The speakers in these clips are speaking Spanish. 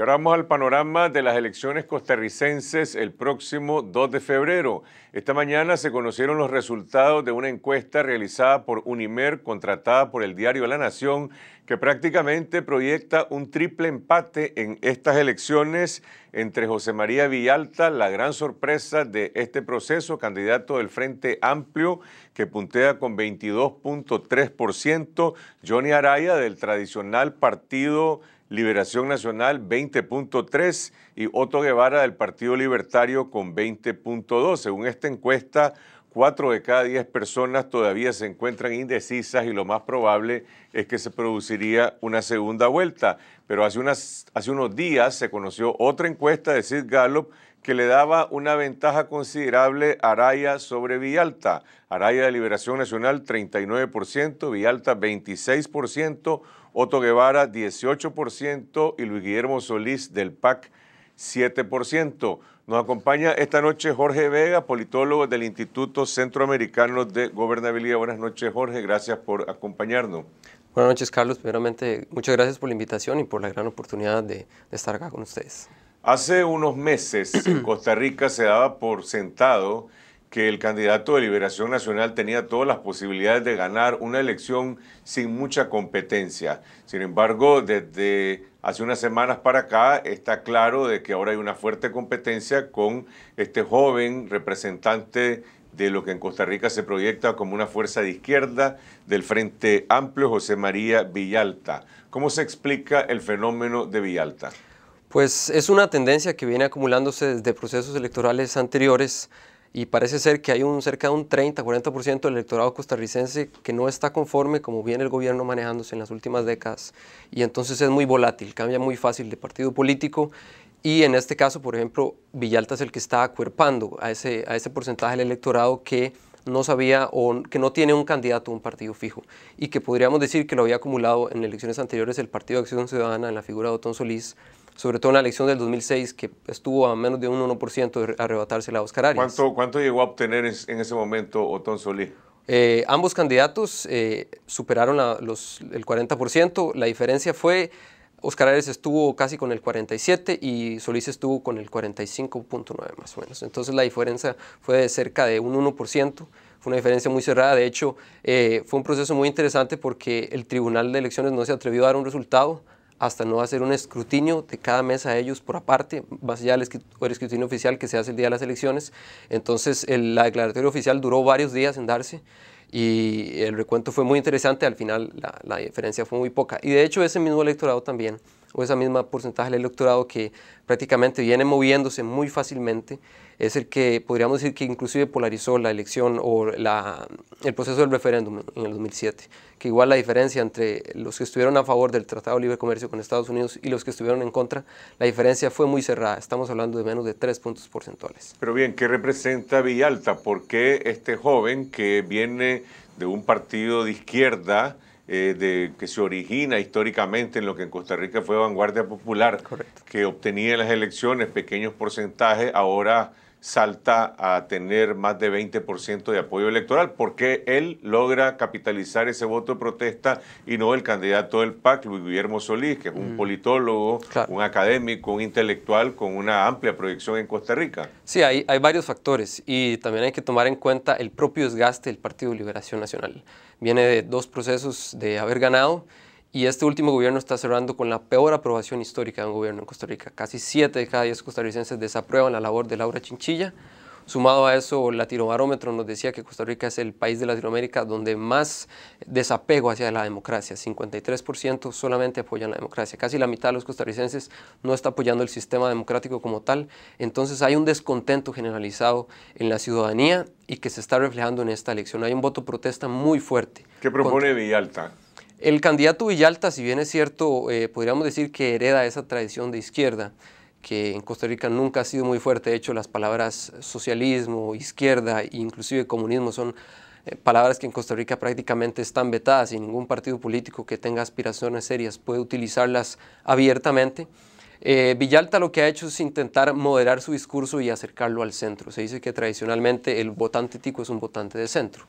Y vamos al panorama de las elecciones costarricenses el próximo 2 de febrero. Esta mañana se conocieron los resultados de una encuesta realizada por Unimer, contratada por el diario La Nación, que prácticamente proyecta un triple empate en estas elecciones entre José María Villalta, la gran sorpresa de este proceso, candidato del Frente Amplio, que puntea con 22.3%, Johnny Araya del tradicional partido Liberación Nacional 20.3 y Otto Guevara del Partido Libertario con 20.2. Según esta encuesta, 4 de cada 10 personas todavía se encuentran indecisas y lo más probable es que se produciría una segunda vuelta. Pero hace, hace unos días se conoció otra encuesta de Sid Gallup que le daba una ventaja considerable a Araya sobre Villalta. Araya de Liberación Nacional 39%, Villalta 26%, Otto Guevara 18% y Luis Guillermo Solís del PAC 7%. Nos acompaña esta noche Jorge Vega, politólogo del Instituto Centroamericano de Gobernabilidad. Buenas noches Jorge, gracias por acompañarnos. Buenas noches Carlos, primeramente muchas gracias por la invitación y por la gran oportunidad de, estar acá con ustedes. Hace unos meses en Costa Rica se daba por sentado que el candidato de Liberación Nacional tenía todas las posibilidades de ganar una elección sin mucha competencia. Sin embargo, desde hace unas semanas para acá está claro de que ahora hay una fuerte competencia con este joven representante de lo que en Costa Rica se proyecta como una fuerza de izquierda del Frente Amplio, José María Villalta. ¿Cómo se explica el fenómeno de Villalta? Pues es una tendencia que viene acumulándose desde procesos electorales anteriores y parece ser que hay un, cerca de un 30-40% del electorado costarricense que no está conforme como viene el gobierno manejándose en las últimas décadas y entonces es muy volátil, cambia muy fácil de partido político y en este caso, por ejemplo, Villalta es el que está acuerpando a ese, a ese porcentaje del electorado que no sabía o que no tiene un candidato, un partido fijo, y que podríamos decir que lo había acumulado en elecciones anteriores el Partido de Acción Ciudadana en la figura de Otón Solís, sobre todo en la elección del 2006, que estuvo a menos de un 1% de arrebatársela a Oscar Arias. ¿Cuánto, llegó a obtener en ese momento Otón Solís? Eh, ambos candidatos eh, superaron los, el 40%. La diferencia fue, Oscar Arias estuvo casi con el 47% y Solís estuvo con el 45.9% más o menos. Entonces la diferencia fue de cerca de un 1% fue una diferencia muy cerrada. De hecho, eh, fue un proceso muy interesante porque el Tribunal de Elecciones no se atrevió a dar un resultado hasta no hacer un escrutinio de cada mes a ellos por aparte, más allá del escrutinio oficial que se hace el día de las elecciones. Entonces la declaratoria oficial duró varios días en darse y el recuento fue muy interesante, al final la, la diferencia fue muy poca. Y de hecho ese mismo electorado también, o esa misma porcentaje del electorado que prácticamente viene moviéndose muy fácilmente, es el que podríamos decir que inclusive polarizó la elección o la, el proceso del referéndum en el 2007, que igual la diferencia entre los que estuvieron a favor del Tratado de Libre Comercio con Estados Unidos y los que estuvieron en contra, la diferencia fue muy cerrada, estamos hablando de menos de tres puntos porcentuales. Pero bien, ¿qué representa Villalta? ¿Por qué este joven que viene de un partido de izquierda, eh, de, que se origina históricamente en lo que en Costa Rica fue vanguardia popular, que obtenía en las elecciones pequeños porcentajes, ahora salta a tener más de 20% de apoyo electoral, porque él logra capitalizar ese voto de protesta y no el candidato del PAC, Luis Guillermo Solís, que es un mm. politólogo, un académico, un intelectual con una amplia proyección en Costa Rica. Sí, hay, hay varios factores y también hay que tomar en cuenta el propio desgaste del Partido Liberación Nacional. Viene de dos procesos de haber ganado y este último gobierno está cerrando con la peor aprobación histórica de un gobierno en Costa Rica. Casi 7 de cada 10 costarricenses desaprueban la labor de Laura Chinchilla. Sumado a eso, el Latinobarómetro nos decía que Costa Rica es el país de Latinoamérica donde más desapego hacia la democracia. 53% solamente apoyan la democracia. Casi la mitad de los costarricenses no está apoyando el sistema democrático como tal. Entonces hay un descontento generalizado en la ciudadanía y que se está reflejando en esta elección. Hay un voto protesta muy fuerte. ¿Qué propone Villalta? El candidato Villalta, si bien es cierto, eh, podríamos decir que hereda esa tradición de izquierda, que en Costa Rica nunca ha sido muy fuerte. De hecho, las palabras socialismo, izquierda e inclusive comunismo son eh, palabras que en Costa Rica prácticamente están vetadas y ningún partido político que tenga aspiraciones serias puede utilizarlas abiertamente. Eh, Villalta lo que ha hecho es intentar moderar su discurso y acercarlo al centro. Se dice que tradicionalmente el votante tico es un votante de centro.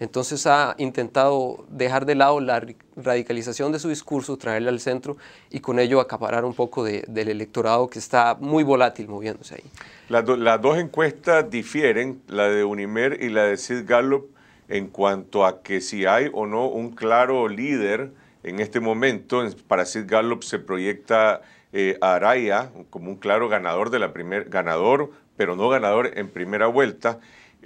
Entonces ha intentado dejar de lado la radicalización de su discurso, traerle al centro y con ello acaparar un poco del electorado que está muy volátil moviéndose ahí. Las, dos encuestas difieren, la de Unimer y la de Sid Gallup, en cuanto a que si hay o no un claro líder en este momento. Para Sid Gallup se proyecta a eh, Araya como un claro ganador de la primer ganador, pero no ganador en primera vuelta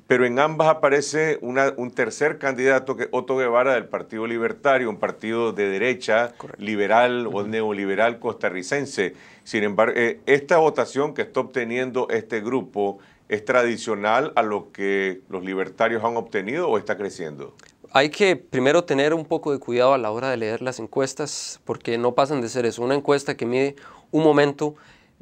pero en ambas aparece un tercer candidato, que Otto Guevara del Partido Libertario, un partido de derecha, liberal o neoliberal costarricense. Sin embargo, eh, esta votación que está obteniendo este grupo es tradicional a lo que los libertarios han obtenido o está creciendo? Hay que primero tener un poco de cuidado a la hora de leer las encuestas, porque no pasan de ser eso. Una encuesta que mide un momento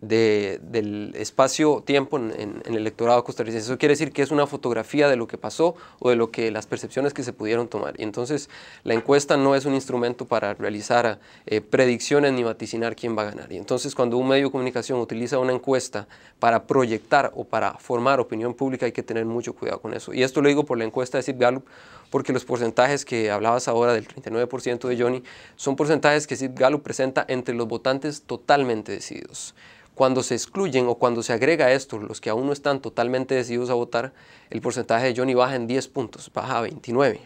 del espacio-tiempo en, el electorado costarricense. Eso quiere decir que es una fotografía de lo que pasó o de lo que las percepciones que se pudieron tomar. Y entonces la encuesta no es un instrumento para realizar eh, predicciones ni vaticinar quién va a ganar. Y entonces cuando un medio de comunicación utiliza una encuesta para proyectar o para formar opinión pública hay que tener mucho cuidado con eso. Y esto lo digo por la encuesta de Sid Gallup porque los porcentajes que hablabas ahora del 39% de Johnny son porcentajes que Sid Gallup presenta entre los votantes totalmente decididos. Cuando se excluyen o cuando se agrega a estos los que aún no están totalmente decididos a votar, el porcentaje de Johnny baja en 10 puntos, baja a 29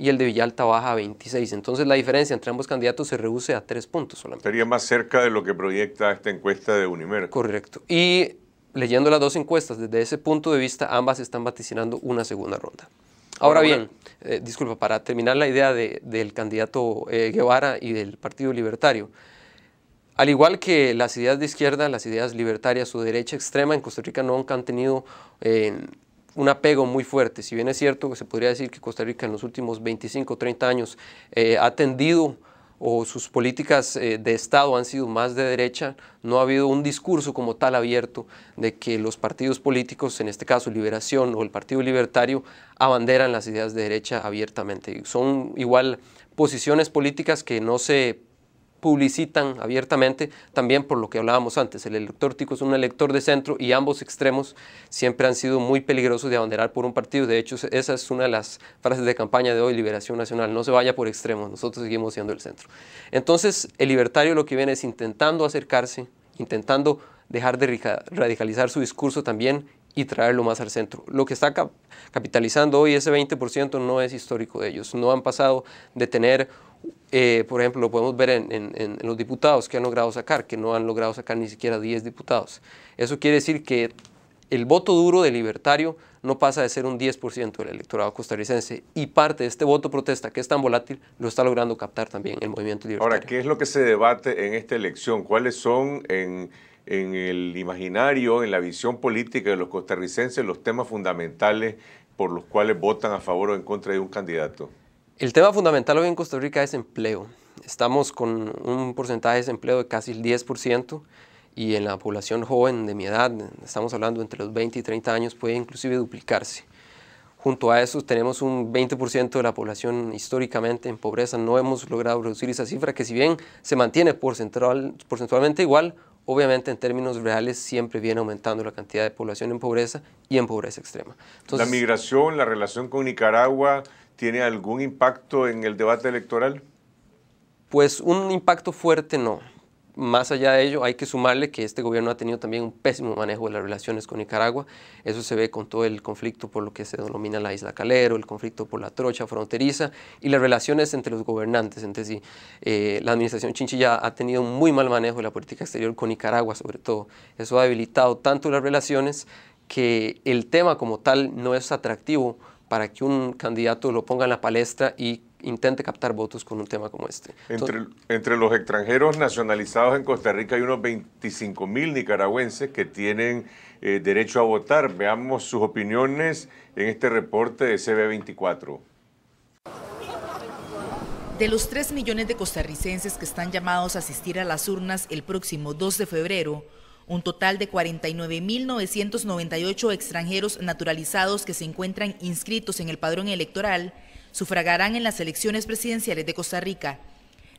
y el de Villalta baja a 26. Entonces la diferencia entre ambos candidatos se reduce a 3 puntos solamente. Estaría más cerca de lo que proyecta esta encuesta de Unimer. Correcto. Y leyendo las dos encuestas, desde ese punto de vista, ambas están vaticinando una segunda ronda. Ahora bien, eh, disculpa, para terminar la idea del candidato eh, Guevara y del Partido Libertario. Al igual que las ideas de izquierda, las ideas libertarias o derecha extrema en Costa Rica nunca han tenido eh, un apego muy fuerte. Si bien es cierto que se podría decir que Costa Rica en los últimos 25 o 30 años ha tendido o sus políticas eh, de Estado han sido más de derecha, no ha habido un discurso como tal abierto de que los partidos políticos, en este caso Liberación o el Partido Libertario, abanderan las ideas de derecha abiertamente. Son igual posiciones políticas que no se publicitan abiertamente, también por lo que hablábamos antes, el elector tico es un elector de centro y ambos extremos siempre han sido muy peligrosos de abanderar por un partido, de hecho esa es una de las frases de campaña de hoy, Liberación Nacional, no se vaya por extremos, nosotros seguimos siendo el centro. Entonces el libertario lo que viene es intentando acercarse, intentando dejar de radicalizar su discurso también y traerlo más al centro. Lo que está capitalizando hoy, ese 20%, no es histórico de ellos. No han pasado de tener eh, por ejemplo, lo podemos ver en, los diputados que han logrado sacar, que no han logrado sacar ni siquiera 10 diputados. Eso quiere decir que el voto duro del libertario no pasa de ser un 10% del electorado costarricense y parte de este voto protesta que es tan volátil lo está logrando captar también el movimiento libertario. Ahora, ¿qué es lo que se debate en esta elección? ¿Cuáles son en el imaginario, en la visión política de los costarricenses los temas fundamentales por los cuales votan a favor o en contra de un candidato? El tema fundamental hoy en Costa Rica es empleo. Estamos con un porcentaje de desempleo de casi el 10% y en la población joven de mi edad, estamos hablando entre los 20 y 30 años, puede inclusive duplicarse. Junto a eso tenemos un 20% de la población históricamente en pobreza. No hemos logrado reducir esa cifra que si bien se mantiene porcentual, porcentualmente igual, obviamente en términos reales siempre viene aumentando la cantidad de población en pobreza y en pobreza extrema. la migración, la relación con Nicaragua, ¿Tiene algún impacto en el debate electoral? Pues un impacto fuerte no. Más allá de ello, hay que sumarle que este gobierno ha tenido también un pésimo manejo de las relaciones con Nicaragua. Eso se ve con todo el conflicto por lo que se denomina la isla Calero, el conflicto por la trocha fronteriza y las relaciones entre los gobernantes entre eh, sí. la administración Chinchilla ha tenido un muy mal manejo de la política exterior con Nicaragua, sobre todo. Eso ha debilitado tanto las relaciones que el tema como tal no es atractivo para que un candidato lo ponga en la palestra y intente captar votos con un tema como este. entre, los extranjeros nacionalizados en Costa Rica hay unos 25 mil nicaragüenses que tienen eh, derecho a votar. Veamos sus opiniones en este reporte de CB24. De los 3 millones de costarricenses que están llamados a asistir a las urnas el próximo 2 de febrero, un total de 49.998 extranjeros naturalizados que se encuentran inscritos en el padrón electoral sufragarán en las elecciones presidenciales de Costa Rica.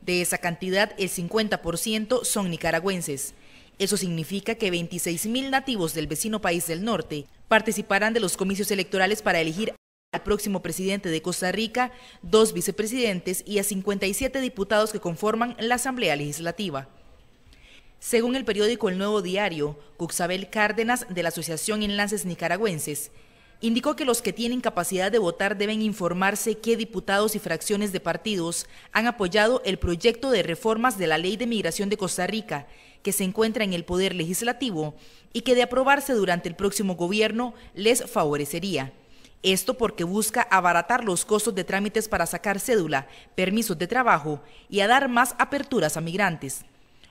De esa cantidad, el 50% son nicaragüenses. Eso significa que 26.000 nativos del vecino país del norte participarán de los comicios electorales para elegir al próximo presidente de Costa Rica, dos vicepresidentes y a 57 diputados que conforman la Asamblea Legislativa. Según el periódico El Nuevo Diario, Cuxabel Cárdenas de la Asociación Enlaces Nicaragüenses indicó que los que tienen capacidad de votar deben informarse qué diputados y fracciones de partidos han apoyado el proyecto de reformas de la Ley de Migración de Costa Rica, que se encuentra en el Poder Legislativo y que de aprobarse durante el próximo gobierno les favorecería. Esto porque busca abaratar los costos de trámites para sacar cédula, permisos de trabajo y a dar más aperturas a migrantes.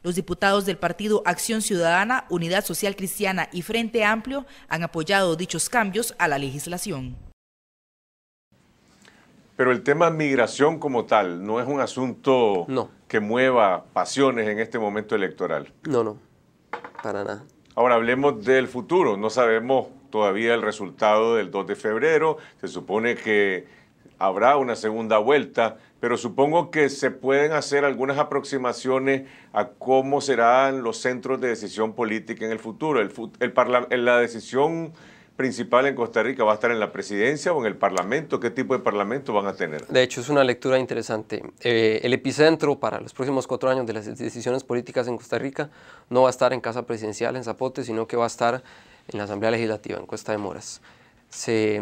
Los diputados del partido Acción Ciudadana, Unidad Social Cristiana y Frente Amplio han apoyado dichos cambios a la legislación. Pero el tema migración como tal no es un asunto que mueva pasiones en este momento electoral. No, no, para nada. Ahora hablemos del futuro. No sabemos todavía el resultado del 2 de febrero. Se supone que habrá una segunda vuelta, pero supongo que se pueden hacer algunas aproximaciones a cómo serán los centros de decisión política en el futuro. la decisión principal en Costa Rica va a estar en la presidencia o en el Parlamento? ¿Qué tipo de Parlamento van a tener? De hecho, es una lectura interesante. Eh, el epicentro para los próximos cuatro años de las decisiones políticas en Costa Rica no va a estar en Casa Presidencial, en Zapote, sino que va a estar en la Asamblea Legislativa, en Cuesta de Moras. Se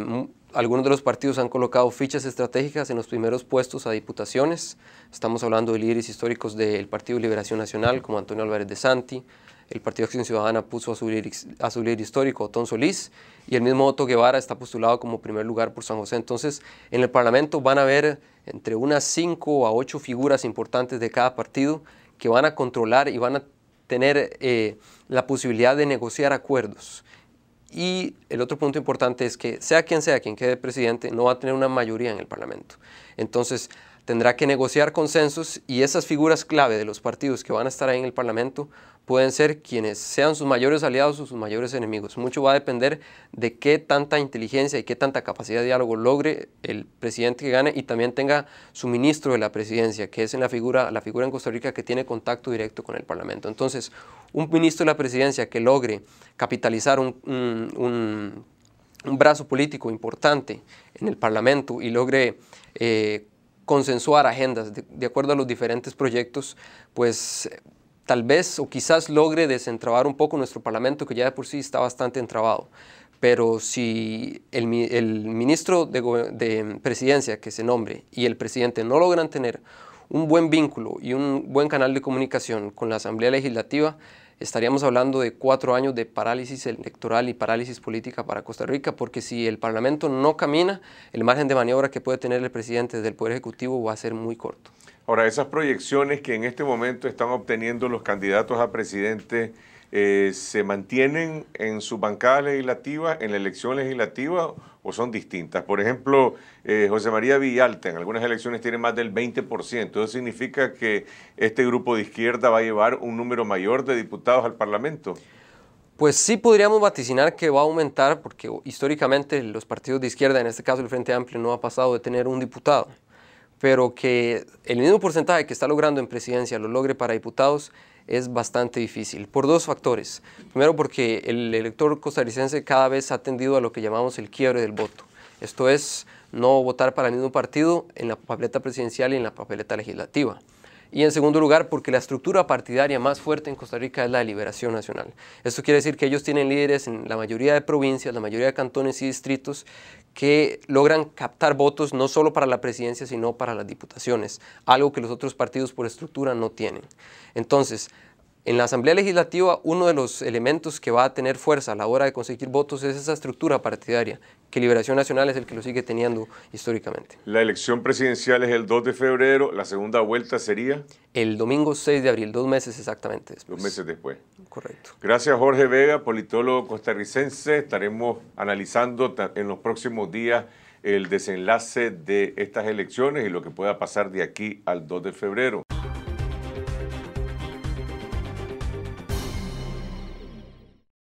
algunos de los partidos han colocado fichas estratégicas en los primeros puestos a diputaciones. Estamos hablando de líderes históricos del Partido de Liberación Nacional, como Antonio Álvarez de Santi. El Partido Acción Ciudadana puso a su, líder, histórico, Otón Solís, y el mismo Otto Guevara está postulado como primer lugar por San José. Entonces, en el Parlamento van a haber entre unas 5 a ocho figuras importantes de cada partido que van a controlar y van a tener eh, la posibilidad de negociar acuerdos. Y el otro punto importante es que sea quien sea quien quede presidente, no va a tener una mayoría en el Parlamento. Entonces, tendrá que negociar consensos y esas figuras clave de los partidos que van a estar ahí en el Parlamento pueden ser quienes sean sus mayores aliados o sus mayores enemigos. Mucho va a depender de qué tanta inteligencia y qué tanta capacidad de diálogo logre el presidente que gane y también tenga su ministro de la presidencia, que es en la figura, la figura en Costa Rica que tiene contacto directo con el Parlamento. Entonces, un ministro de la presidencia que logre capitalizar un, brazo político importante en el Parlamento y logre... Eh, consensuar agendas de, de acuerdo a los diferentes proyectos, pues tal vez o quizás logre desentrabar un poco nuestro Parlamento, que ya de por sí está bastante entrabado. Pero si el, ministro de, de, presidencia que se nombre y el presidente no logran tener un buen vínculo y un buen canal de comunicación con la Asamblea Legislativa, estaríamos hablando de cuatro años de parálisis electoral y parálisis política para Costa Rica, porque si el Parlamento no camina, el margen de maniobra que puede tener el presidente del Poder Ejecutivo va a ser muy corto. Ahora, esas proyecciones que en este momento están obteniendo los candidatos a presidente, eh, ¿se mantienen en su bancada legislativa, en la elección legislativa o son distintas? Por ejemplo, eh, José María Villalta en algunas elecciones tiene más del 20%. Eso significa que este grupo de izquierda va a llevar un número mayor de diputados al Parlamento. Pues sí podríamos vaticinar que va a aumentar, porque históricamente los partidos de izquierda, en este caso el Frente Amplio, no ha pasado de tener un diputado pero que el mismo porcentaje que está logrando en presidencia lo logre para diputados es bastante difícil, por dos factores. Primero, porque el elector costarricense cada vez ha atendido a lo que llamamos el quiebre del voto. Esto es no votar para el mismo partido en la papeleta presidencial y en la papeleta legislativa. Y en segundo lugar, porque la estructura partidaria más fuerte en Costa Rica es la de Liberación Nacional. Esto quiere decir que ellos tienen líderes en la mayoría de provincias, la mayoría de cantones y distritos que logran captar votos no solo para la presidencia, sino para las diputaciones, algo que los otros partidos por estructura no tienen. Entonces, en la Asamblea Legislativa uno de los elementos que va a tener fuerza a la hora de conseguir votos es esa estructura partidaria, que Liberación Nacional es el que lo sigue teniendo históricamente. La elección presidencial es el 2 de febrero, la segunda vuelta sería... El domingo 6 de abril, dos meses exactamente después. Dos meses después. Correcto. Gracias Jorge Vega, politólogo costarricense. Estaremos analizando en los próximos días el desenlace de estas elecciones y lo que pueda pasar de aquí al 2 de febrero.